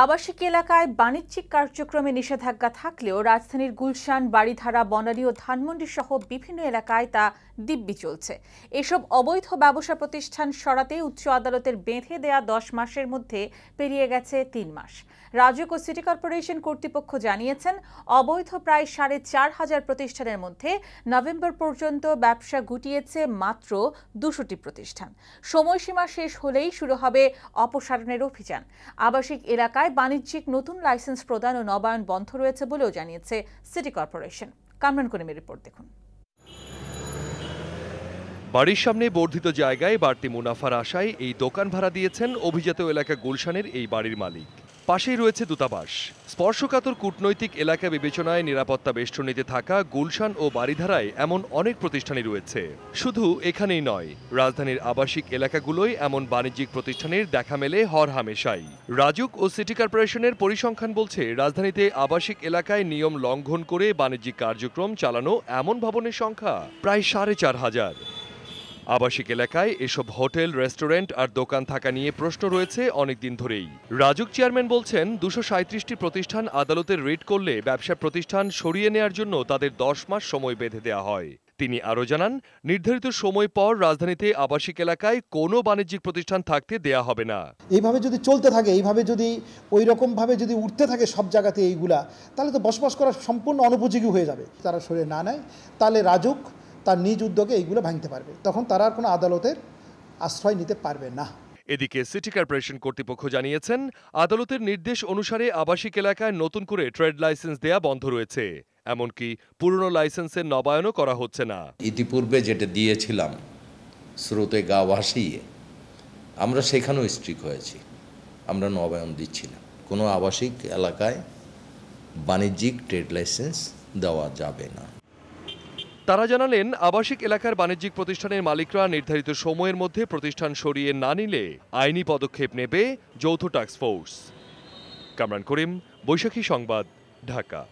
আবাসিক এলাকায় বাণিজ্যিক কার্যক্রমে নিষেধাজ্ঞা থাকলেও রাজধানীর গুলশান বাড়িধারা বনানী ও ধানমন্ডি সহ বিভিন্ন এলাকায় তা দিব্যি চলছে এসব অবৈধ ব্যবসা প্রতিষ্ঠান সরাতে উচ্চ আদালতের বেঁধে দেয়া দশ মাসের মধ্যে পেরিয়ে গেছে তিন মাস রাজ্য ও সিটি কর্পোরেশন কর্তৃপক্ষ জানিয়েছেন অবৈধ প্রায় সাড়ে চার হাজার প্রতিষ্ঠানের মধ্যে নভেম্বর পর্যন্ত ব্যবসা গুটিয়েছে মাত্র দুশোটি প্রতিষ্ঠান সময়সীমা শেষ হলেই শুরু হবে অপসারণের অভিযান আবাসিক এলাকা ঢাকায় বাণিজ্যিক নতুন লাইসেন্স প্রদান ও নবায়ন বন্ধ রয়েছে বলেও জানিয়েছে সিটি কর্পোরেশন কামরান করিমের রিপোর্ট দেখুন বাড়ির সামনে বর্ধিত জায়গায় বাড়তি মুনাফার আশায় এই দোকান ভাড়া দিয়েছেন অভিজাত এলাকা গুলশানের এই বাড়ির মালিক পাশেই রয়েছে দূতাবাস স্পর্শকাতর কূটনৈতিক এলাকা বিবেচনায় নিরাপত্তা বেষ্টনীতে থাকা গুলশান ও বাড়িধারায় এমন অনেক প্রতিষ্ঠানই রয়েছে শুধু এখানেই নয় রাজধানীর আবাসিক এলাকাগুলোই এমন বাণিজ্যিক প্রতিষ্ঠানের দেখা মেলে হর হামেশাই রাজুক ও সিটি কর্পোরেশনের পরিসংখ্যান বলছে রাজধানীতে আবাসিক এলাকায় নিয়ম লঙ্ঘন করে বাণিজ্যিক কার্যক্রম চালানো এমন ভবনের সংখ্যা প্রায় সাড়ে চার হাজার আবাসিক এলাকায় এসব হোটেল রেস্টুরেন্ট আর দোকান থাকা নিয়ে প্রশ্ন রয়েছে অনেকদিন ধরেই রাজুক চেয়ারম্যান বলছেন দুশো সাঁত্রিশটি প্রতিষ্ঠান আদালতে রিট করলে ব্যবসা প্রতিষ্ঠান সরিয়ে নেয়ার জন্য তাদের দশ মাস সময় বেঁধে দেওয়া হয় তিনি আরও জানান নির্ধারিত সময় পর রাজধানীতে আবাসিক এলাকায় কোনো বাণিজ্যিক প্রতিষ্ঠান থাকতে দেয়া হবে না এইভাবে যদি চলতে থাকে এইভাবে যদি ওই রকমভাবে যদি উঠতে থাকে সব জায়গাতে এইগুলা তাহলে তো বসবাস করা সম্পূর্ণ অনুপযোগী হয়ে যাবে তারা সরে না নেয় তাহলে রাজুক তার নিজ উদ্যোগে এইগুলো ভাঙতে পারবে তখন তারা আর কোনো আদালতের আশ্রয় নিতে পারবে না এদিকে সিটি কর্পোরেশন কর্তৃপক্ষ জানিয়েছেন আদালতের নির্দেশ অনুসারে আবাসিক এলাকায় নতুন করে ট্রেড লাইসেন্স দেয়া বন্ধ রয়েছে এমনকি পুরনো লাইসেন্সের নবায়নও করা হচ্ছে না ইতিপূর্বে যেটা দিয়েছিলাম স্রোতে গা ভাসিয়ে আমরা সেখানেও স্ট্রিক হয়েছি আমরা নবায়ন দিচ্ছি না কোনো আবাসিক এলাকায় বাণিজ্যিক ট্রেড লাইসেন্স দেওয়া যাবে না তারা জানালেন আবাসিক এলাকার বাণিজ্যিক প্রতিষ্ঠানের মালিকরা নির্ধারিত সময়ের মধ্যে প্রতিষ্ঠান সরিয়ে না নিলে আইনি পদক্ষেপ নেবে যৌথ টাস্কফোর্স কামরান করিম বৈশাখী সংবাদ ঢাকা